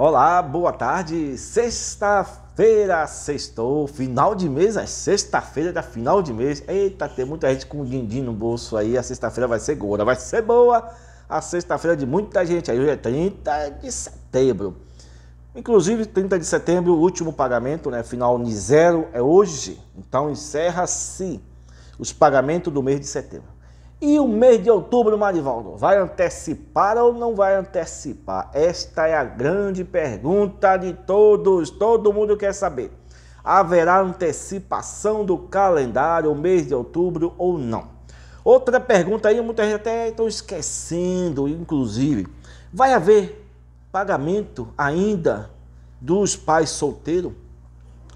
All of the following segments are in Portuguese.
Olá, boa tarde. Sexta-feira, sextou, final de mês, é sexta-feira da final de mês. Eita, tem muita gente com din-din no bolso aí. A sexta-feira vai ser gorda, vai ser boa. A sexta-feira de muita gente aí. Hoje é 30 de setembro. Inclusive, 30 de setembro, o último pagamento, né? Final de zero é hoje. Então encerra-se os pagamentos do mês de setembro. E o mês de outubro, Marivaldo, vai antecipar ou não vai antecipar? Esta é a grande pergunta de todos, todo mundo quer saber. Haverá antecipação do calendário, o mês de outubro ou não? Outra pergunta aí, muita gente até estão esquecendo, inclusive. Vai haver pagamento ainda dos pais solteiros?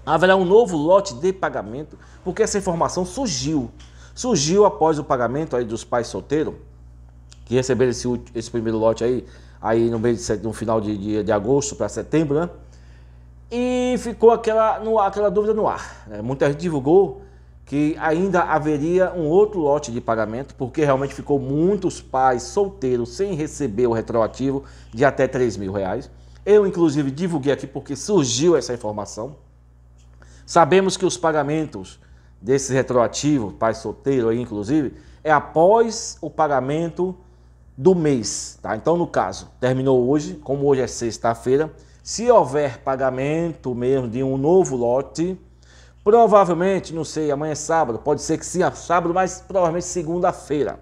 Haverá um novo lote de pagamento? Porque essa informação surgiu surgiu após o pagamento aí dos pais solteiros, que receberam esse, esse primeiro lote aí, aí no, meio de, no final de, de, de agosto para setembro, né? E ficou aquela, no, aquela dúvida no ar. Né? Muita gente divulgou que ainda haveria um outro lote de pagamento, porque realmente ficou muitos pais solteiros sem receber o retroativo de até 3 mil reais. Eu, inclusive, divulguei aqui porque surgiu essa informação. Sabemos que os pagamentos desse retroativo, pai solteiro aí, inclusive, é após o pagamento do mês, tá? Então, no caso, terminou hoje, como hoje é sexta-feira, se houver pagamento mesmo de um novo lote, provavelmente, não sei, amanhã é sábado, pode ser que sim, é sábado, mas provavelmente segunda-feira.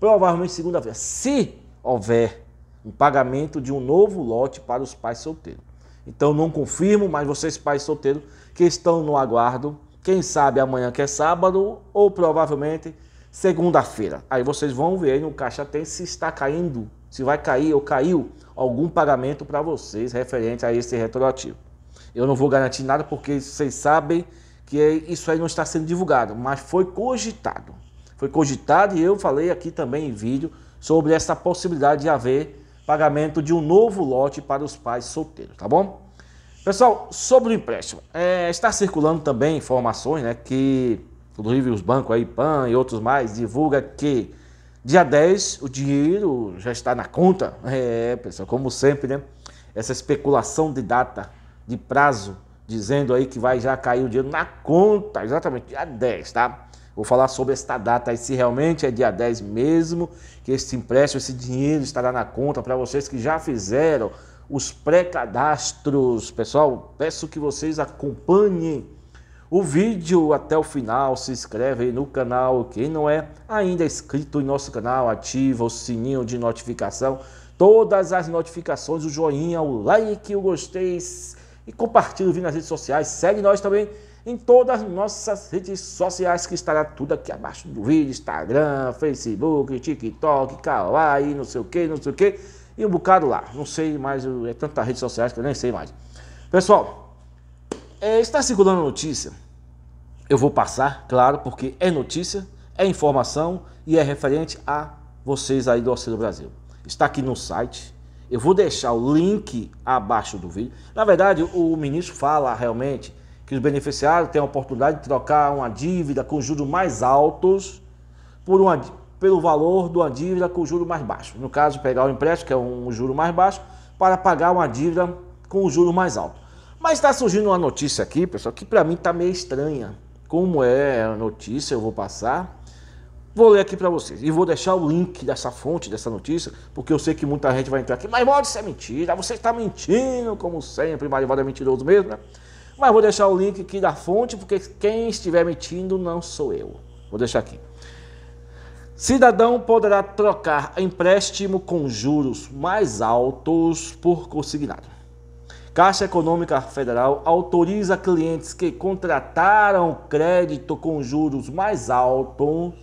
Provavelmente segunda-feira, se houver um pagamento de um novo lote para os pais solteiros. Então, não confirmo, mas vocês pais solteiros que estão no aguardo, quem sabe amanhã que é sábado ou provavelmente segunda-feira. Aí vocês vão ver aí no caixa tem se está caindo, se vai cair ou caiu algum pagamento para vocês referente a esse retroativo. Eu não vou garantir nada porque vocês sabem que é, isso aí não está sendo divulgado, mas foi cogitado. Foi cogitado e eu falei aqui também em vídeo sobre essa possibilidade de haver pagamento de um novo lote para os pais solteiros, tá bom? Pessoal, sobre o empréstimo, é, está circulando também informações, né, que inclusive os bancos aí, PAN e outros mais, divulga que dia 10 o dinheiro já está na conta. É, pessoal, como sempre, né, essa especulação de data, de prazo, dizendo aí que vai já cair o dinheiro na conta, exatamente, dia 10, tá? Vou falar sobre esta data e se realmente é dia 10 mesmo, que esse empréstimo, esse dinheiro estará na conta para vocês que já fizeram os pré-cadastros. Pessoal, peço que vocês acompanhem o vídeo até o final, se inscreve aí no canal. Quem não é ainda inscrito em nosso canal, ativa o sininho de notificação. Todas as notificações, o joinha, o like, o gostei e compartilha o vídeo nas redes sociais. Segue nós também em todas as nossas redes sociais que estará tudo aqui abaixo do vídeo, Instagram, Facebook, TikTok, Kawaii, não sei o que, não sei o que e um bocado lá. Não sei mais, é tanta rede social que eu nem sei mais. Pessoal, é, está circulando notícia. Eu vou passar, claro, porque é notícia, é informação e é referente a vocês aí do Auxílio Brasil. Está aqui no site. Eu vou deixar o link abaixo do vídeo. Na verdade, o ministro fala realmente que os beneficiários têm a oportunidade de trocar uma dívida com juros mais altos por uma, pelo valor de uma dívida com o juro mais baixo. No caso, pegar o empréstimo, que é um juro mais baixo, para pagar uma dívida com o juro mais alto. Mas está surgindo uma notícia aqui, pessoal, que para mim está meio estranha. Como é a notícia, eu vou passar. Vou ler aqui para vocês e vou deixar o link dessa fonte, dessa notícia, porque eu sei que muita gente vai entrar aqui. Mas pode ser é mentira, você está mentindo, como sempre, Marivaldo é mentiroso mesmo, né? Mas vou deixar o link aqui da fonte, porque quem estiver mentindo não sou eu. Vou deixar aqui. Cidadão poderá trocar empréstimo com juros mais altos por consignado. Caixa Econômica Federal autoriza clientes que contrataram crédito com juros mais altos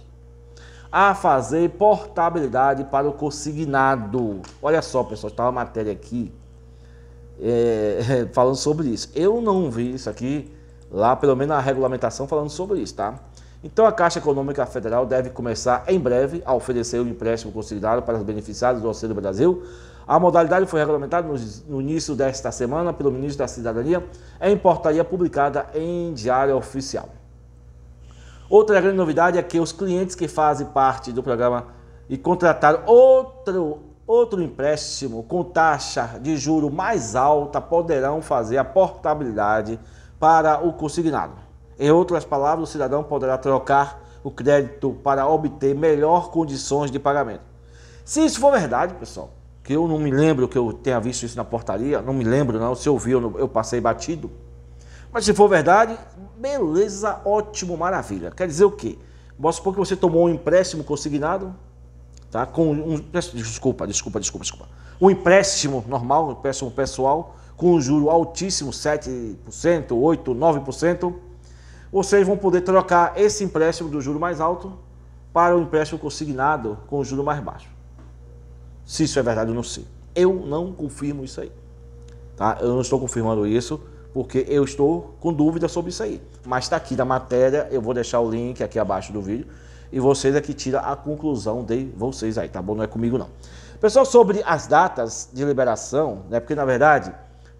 a fazer portabilidade para o consignado. Olha só, pessoal, está uma matéria aqui é, falando sobre isso. Eu não vi isso aqui lá, pelo menos a regulamentação falando sobre isso, tá? Então, a Caixa Econômica Federal deve começar em breve a oferecer o um empréstimo consignado para os beneficiários do Auxílio Brasil. A modalidade foi regulamentada no início desta semana pelo ministro da Cidadania em portaria publicada em Diário Oficial. Outra grande novidade é que os clientes que fazem parte do programa e contrataram outro, outro empréstimo com taxa de juro mais alta poderão fazer a portabilidade para o consignado. Em outras palavras, o cidadão poderá trocar o crédito para obter melhor condições de pagamento. Se isso for verdade, pessoal, que eu não me lembro que eu tenha visto isso na portaria, não me lembro não, se eu eu passei batido. Mas se for verdade, beleza, ótimo, maravilha. Quer dizer o quê? Bora supor que você tomou um empréstimo consignado, tá? Com um, desculpa, desculpa, desculpa, desculpa. Um empréstimo normal, um empréstimo pessoal, com um juro altíssimo, 7%, 8%, 9%. Vocês vão poder trocar esse empréstimo do juro mais alto para o empréstimo consignado com o juro mais baixo. Se isso é verdade, eu não sei. Eu não confirmo isso aí. Tá? Eu não estou confirmando isso porque eu estou com dúvida sobre isso aí. Mas está aqui da matéria, eu vou deixar o link aqui abaixo do vídeo e vocês é que tira a conclusão de vocês aí, tá bom? Não é comigo não. Pessoal, sobre as datas de liberação, né? Porque na verdade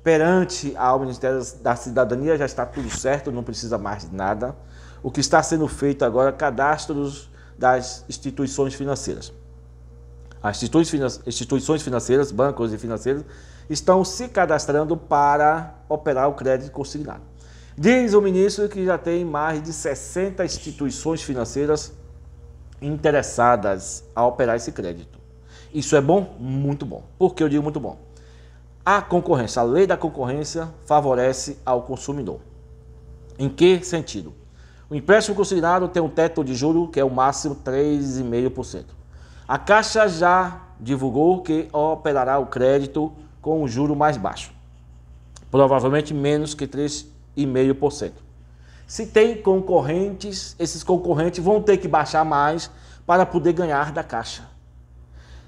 Perante ao Ministério da Cidadania já está tudo certo, não precisa mais de nada. O que está sendo feito agora é cadastros das instituições financeiras. As instituições financeiras, bancos e financeiras, estão se cadastrando para operar o crédito consignado. Diz o ministro que já tem mais de 60 instituições financeiras interessadas a operar esse crédito. Isso é bom? Muito bom. Por que eu digo muito bom? A concorrência, a lei da concorrência favorece ao consumidor. Em que sentido? O empréstimo considerado tem um teto de juro que é o máximo 3,5%. A Caixa já divulgou que operará o crédito com um juro mais baixo, provavelmente menos que 3,5%. Se tem concorrentes, esses concorrentes vão ter que baixar mais para poder ganhar da Caixa.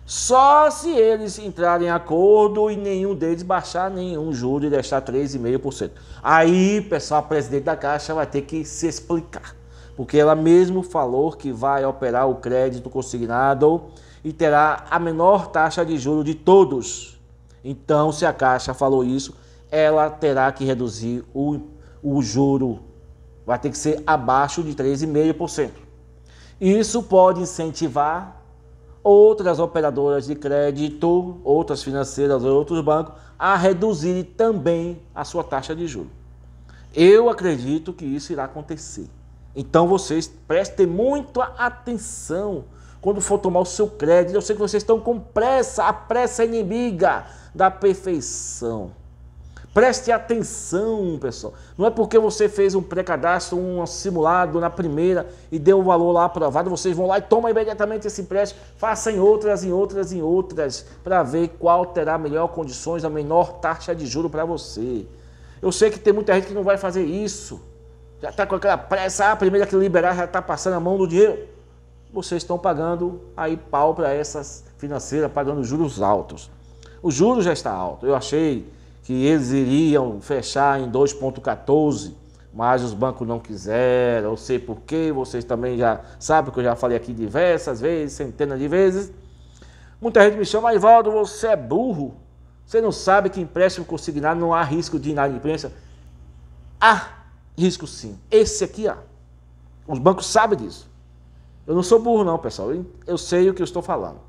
Só se eles entrarem em acordo e nenhum deles baixar nenhum juro e deixar 3,5%. Aí, pessoal, a presidente da Caixa vai ter que se explicar, porque ela mesmo falou que vai operar o crédito consignado e terá a menor taxa de juro de todos. Então, se a Caixa falou isso, ela terá que reduzir o, o juro, vai ter que ser abaixo de 3,5%. Isso pode incentivar outras operadoras de crédito, outras financeiras, outros bancos, a reduzirem também a sua taxa de juros. Eu acredito que isso irá acontecer. Então vocês prestem muita atenção quando for tomar o seu crédito. Eu sei que vocês estão com pressa, a pressa é inimiga da perfeição. Preste atenção, pessoal. Não é porque você fez um pré-cadastro, um simulado na primeira e deu o valor lá aprovado, vocês vão lá e tomam imediatamente esse empréstimo. Façam em outras, em outras, em outras, para ver qual terá melhor condições, a menor taxa de juro para você. Eu sei que tem muita gente que não vai fazer isso. Já está com aquela pressa, ah, a primeira é que liberar já está passando a mão no dinheiro. Vocês estão pagando aí pau para essas financeiras, pagando juros altos. O juro já está alto. Eu achei que eles iriam fechar em 2,14, mas os bancos não quiseram, eu sei porquê, vocês também já sabem que eu já falei aqui diversas vezes, centenas de vezes. Muita gente me chama, Ivaldo, você é burro, você não sabe que empréstimo consignado não há risco de inadimplência? Há risco sim, esse aqui há. Os bancos sabem disso. Eu não sou burro não, pessoal, eu sei o que eu estou falando.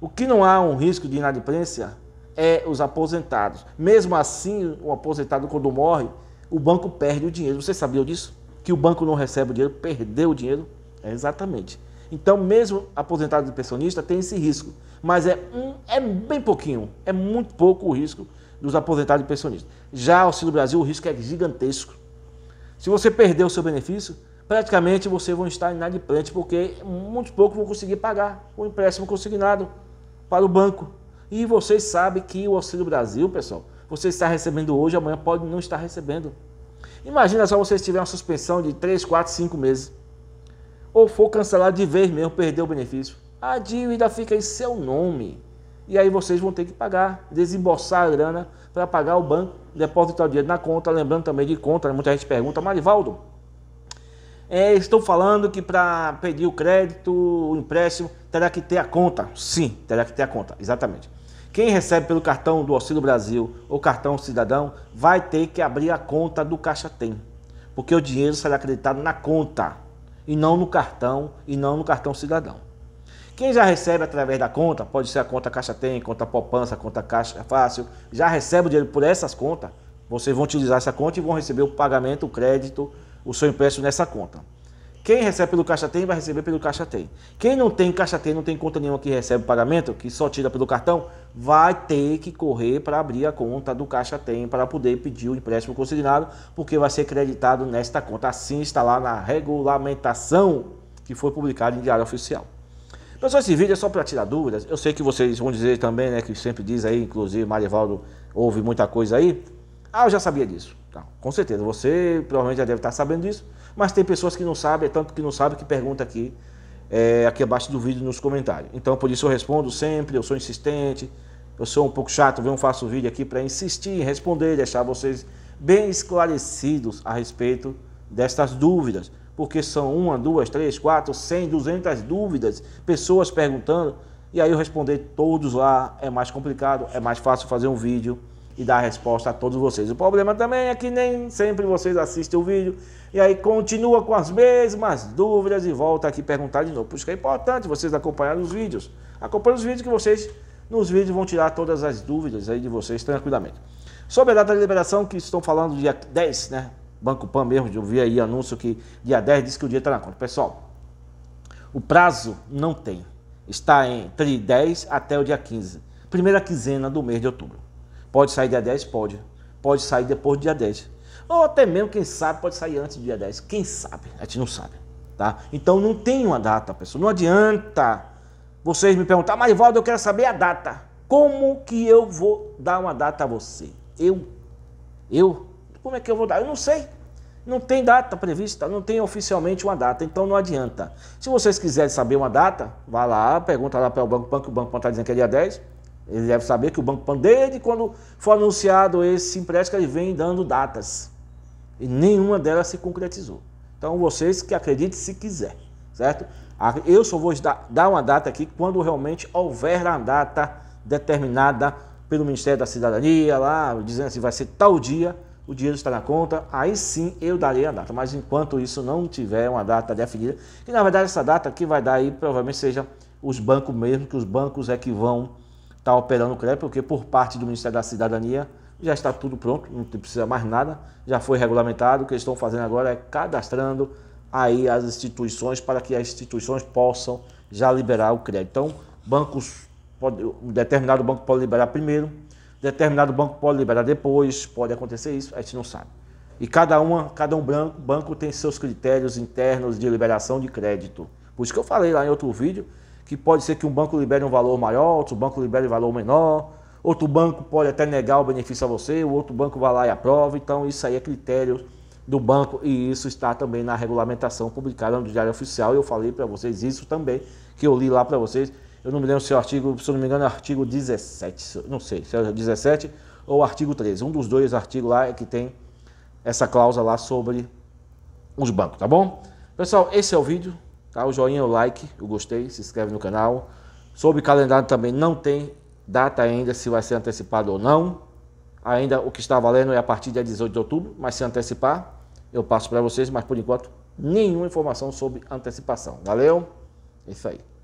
O que não há um risco de inadimplência é os aposentados. Mesmo assim, o aposentado quando morre, o banco perde o dinheiro. Você sabia disso? Que o banco não recebe o dinheiro, perdeu o dinheiro? É exatamente. Então, mesmo aposentado e pensionista tem esse risco, mas é, um, é bem pouquinho, é muito pouco o risco dos aposentados e pensionistas. Já o Auxílio Brasil, o risco é gigantesco. Se você perder o seu benefício, praticamente você vai estar inadimplente, porque muito pouco vão conseguir pagar o empréstimo consignado para o banco. E vocês sabem que o Auxílio Brasil, pessoal, você está recebendo hoje, amanhã pode não estar recebendo. Imagina só vocês tiverem uma suspensão de 3, 4, 5 meses. Ou for cancelado de vez mesmo, perder o benefício. A dívida fica em seu nome. E aí vocês vão ter que pagar, desembolsar a grana para pagar o banco, depositar o dinheiro na conta. Lembrando também de conta, né? muita gente pergunta, Marivaldo, é, estou falando que para pedir o crédito, o empréstimo, terá que ter a conta. Sim, terá que ter a conta, exatamente. Quem recebe pelo cartão do Auxílio Brasil ou cartão cidadão vai ter que abrir a conta do Caixa Tem, porque o dinheiro será acreditado na conta e não no cartão e não no cartão cidadão. Quem já recebe através da conta, pode ser a conta Caixa Tem, conta poupança, conta Caixa Fácil, já recebe o dinheiro por essas contas, vocês vão utilizar essa conta e vão receber o pagamento, o crédito, o seu empréstimo nessa conta. Quem recebe pelo Caixa Tem vai receber pelo Caixa Tem. Quem não tem Caixa Tem, não tem conta nenhuma que recebe o pagamento, que só tira pelo cartão, vai ter que correr para abrir a conta do Caixa Tem para poder pedir o empréstimo consignado, porque vai ser creditado nesta conta. Assim está lá na regulamentação que foi publicada em Diário Oficial. Pessoal, esse vídeo é só para tirar dúvidas. Eu sei que vocês vão dizer também, né, que sempre diz aí, inclusive Marivaldo ouve muita coisa aí. Ah, eu já sabia disso. Tá, com certeza, você provavelmente já deve estar sabendo disso, mas tem pessoas que não sabem, é tanto que não sabem que pergunta aqui, é, aqui abaixo do vídeo nos comentários. Então, por isso eu respondo sempre, eu sou insistente, eu sou um pouco chato, eu faço vídeo aqui para insistir em responder, deixar vocês bem esclarecidos a respeito destas dúvidas, porque são uma, duas, três, quatro, cem, duzentas dúvidas, pessoas perguntando, e aí eu responder todos lá é mais complicado, é mais fácil fazer um vídeo e dar a resposta a todos vocês. O problema também é que nem sempre vocês assistem o vídeo e aí continua com as mesmas dúvidas e volta aqui perguntar de novo. Por isso que é importante vocês acompanharem os vídeos. Acompanhe os vídeos que vocês, nos vídeos, vão tirar todas as dúvidas aí de vocês tranquilamente. Sobre a data de liberação, que estão falando dia 10, né? Banco Pan mesmo, eu vi aí anúncio que dia 10 diz que o dia está na conta. Pessoal, o prazo não tem. Está entre 10 até o dia 15. Primeira quinzena do mês de outubro. Pode sair dia 10? Pode. Pode sair depois do dia 10. Ou até mesmo, quem sabe, pode sair antes do dia 10. Quem sabe? A gente não sabe. Tá? Então não tem uma data, pessoal. Não adianta vocês me perguntar, mas Valdo, eu quero saber a data. Como que eu vou dar uma data a você? Eu? Eu? Como é que eu vou dar? Eu não sei. Não tem data prevista, não tem oficialmente uma data, então não adianta. Se vocês quiserem saber uma data, vá lá, pergunta lá para o banco, banco, o banco pode tá dizendo que é dia 10, ele deve saber que o Banco Pan, desde quando foi anunciado esse empréstimo, ele vem dando datas. E nenhuma delas se concretizou. Então vocês que acreditem se quiser, certo? Ah, eu só vou dar uma data aqui quando realmente houver a data determinada pelo Ministério da Cidadania, lá, dizendo se vai ser tal dia, o dinheiro está na conta, aí sim eu darei a data. Mas enquanto isso não tiver uma data definida, que na verdade essa data que vai dar aí provavelmente seja os bancos mesmo, que os bancos é que vão está operando o CREP, porque por parte do Ministério da Cidadania já está tudo pronto, não precisa mais nada, já foi regulamentado. O que eles estão fazendo agora é cadastrando aí as instituições para que as instituições possam já liberar o crédito. Então, bancos pode, um determinado banco pode liberar primeiro, determinado banco pode liberar depois, pode acontecer isso, a gente não sabe. E cada uma, cada um banco, banco tem seus critérios internos de liberação de crédito. Por isso que eu falei lá em outro vídeo que pode ser que um banco libere um valor maior, outro banco libere um valor menor, outro banco pode até negar o benefício a você, o outro banco vai lá e aprova. Então, isso aí é critério do banco e isso está também na regulamentação publicada no Diário Oficial. Eu falei para vocês isso também, que eu li lá para vocês. Eu não me lembro se é o artigo, se eu não me engano, é o artigo 17, não sei, se é o 17 ou o artigo 13. Um dos dois artigos lá é que tem essa cláusula lá sobre os bancos, tá bom? Pessoal, esse é o vídeo. Tá? O joinha, o like, o gostei, se inscreve no canal. Sobre calendário também não tem data ainda se vai ser antecipado ou não. Ainda o que está valendo é a partir de 18 de outubro, mas se antecipar, eu passo para vocês, mas por enquanto nenhuma informação sobre antecipação. Valeu? É isso aí.